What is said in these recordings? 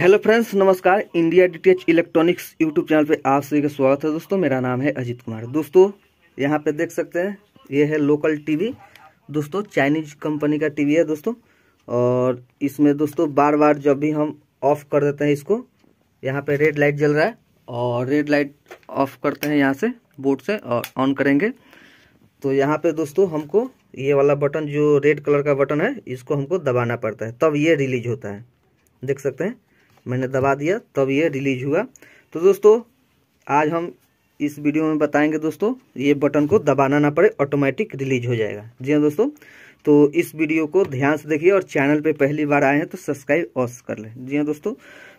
hello friends नमस्कार India DTH electronics YouTube channel पे आप सभी का स्वागत है दोस्तों मेरा नाम है अजीत कुमार दोस्तों यहाँ पे देख सकते हैं ये है लोकल टीवी दोस्तों चाइनीज कंपनी का टीवी है दोस्तों और इसमें दोस्तों बार बार जब भी हम ऑफ कर देते हैं इसको यहाँ पे रेड लाइट जल रहा है और रेड लाइट ऑफ करते हैं यहाँ से बोर्ड से और ऑन करेंगे तो यहाँ पे दोस्तों हमको ये वाला बटन जो रेड कलर का बटन है इसको हमको दबाना पड़ता है तब ये रिलीज होता है देख सकते हैं मैंने दबा दिया तब ये रिलीज हुआ तो दोस्तों आज हम इस वीडियो में बताएंगे दोस्तों ये बटन को दबाना ना पड़े ऑटोमेटिक रिलीज हो जाएगा जी हाँ दोस्तों तो इस वीडियो को ध्यान से देखिए और चैनल पे पहली बार आए हैं तो सब्सक्राइब ऑफ कर लें जी हाँ दोस्तों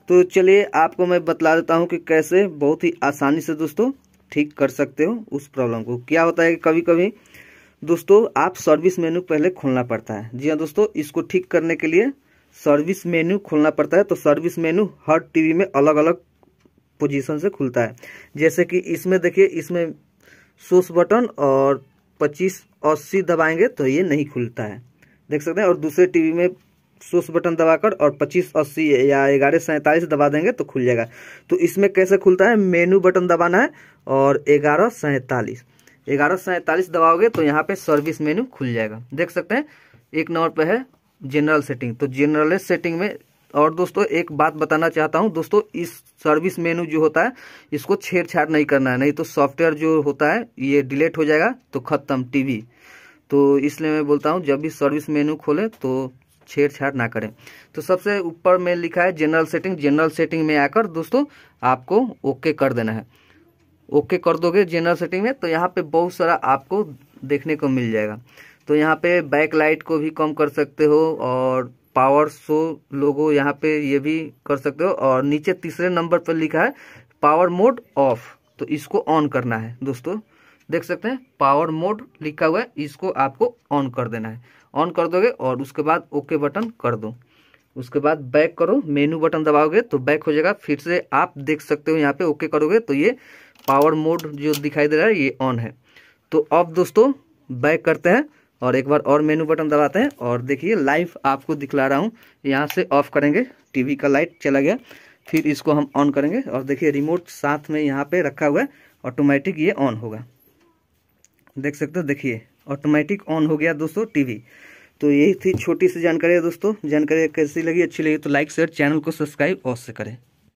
तो चलिए आपको मैं बतला देता हूँ कि कैसे बहुत ही आसानी से दोस्तों ठीक कर सकते हो उस प्रॉब्लम को क्या होता है कि कभी कभी दोस्तों आप सर्विस मेनू पहले खोलना पड़ता है जी हाँ दोस्तों इसको ठीक करने के लिए सर्विस मेन्यू खोलना पड़ता है तो सर्विस मेन्यू हर टीवी में अलग अलग पोजीशन से खुलता है जैसे कि इसमें देखिए इसमें सोस बटन और पच्चीस अस्सी दबाएंगे तो ये नहीं खुलता है देख सकते हैं और दूसरे टीवी में सोस बटन दबाकर और पच्चीस अस्सी या ग्यारह सैंतालीस दबा देंगे तो खुल जाएगा तो इसमें कैसे खुलता है मेनू बटन दबाना है और ग्यारह सैंतालीस ग्यारह सैंतालीस दबाओगे तो यहाँ पे सर्विस मेनू खुल जाएगा देख सकते हैं एक नंबर पे है जनरल सेटिंग तो जनरल सेटिंग में और दोस्तों एक बात बताना चाहता हूं दोस्तों इस सर्विस मेनू जो होता है इसको छेड़छाड़ नहीं करना है नहीं तो सॉफ्टवेयर जो होता है ये डिलीट हो जाएगा तो ख़त्म टीवी तो इसलिए मैं बोलता हूं जब भी सर्विस मेनू खोलें तो छेड़छाड़ ना करें तो सबसे ऊपर में लिखा है जनरल सेटिंग जनरल सेटिंग में आकर दोस्तों आपको ओके कर देना है ओके कर दोगे जनरल सेटिंग में तो यहाँ पे बहुत सारा आपको देखने को मिल जाएगा तो यहाँ पे बैक लाइट को भी कम कर सकते हो और पावर शो लोगो यहाँ पे ये भी कर सकते हो और नीचे तीसरे नंबर पर लिखा है पावर मोड ऑफ तो इसको ऑन करना है दोस्तों देख सकते हैं पावर मोड लिखा हुआ है इसको आपको ऑन कर देना है ऑन कर दोगे और उसके बाद ओके बटन कर दो उसके बाद बैक करो मेनू बटन दबाओगे तो बैक हो जाएगा फिर से आप देख सकते हो यहाँ पे ओके करोगे तो ये पावर मोड जो दिखाई दे रहा है ये ऑन है तो अब दोस्तों बैक करते हैं और एक बार और मेनू बटन दबाते हैं और देखिए लाइव आपको दिखला रहा हूँ यहाँ से ऑफ करेंगे टीवी का लाइट चला गया फिर इसको हम ऑन करेंगे और देखिए रिमोट साथ में यहाँ पे रखा हुआ है ऑटोमेटिक ये ऑन होगा देख सकते हो देखिए ऑटोमेटिक ऑन हो गया दोस्तों टीवी तो यही थी छोटी सी जानकारी है दोस्तों जानकारी कैसी लगी अच्छी लगी तो लाइक शेयर चैनल को सब्सक्राइब अवश्य करें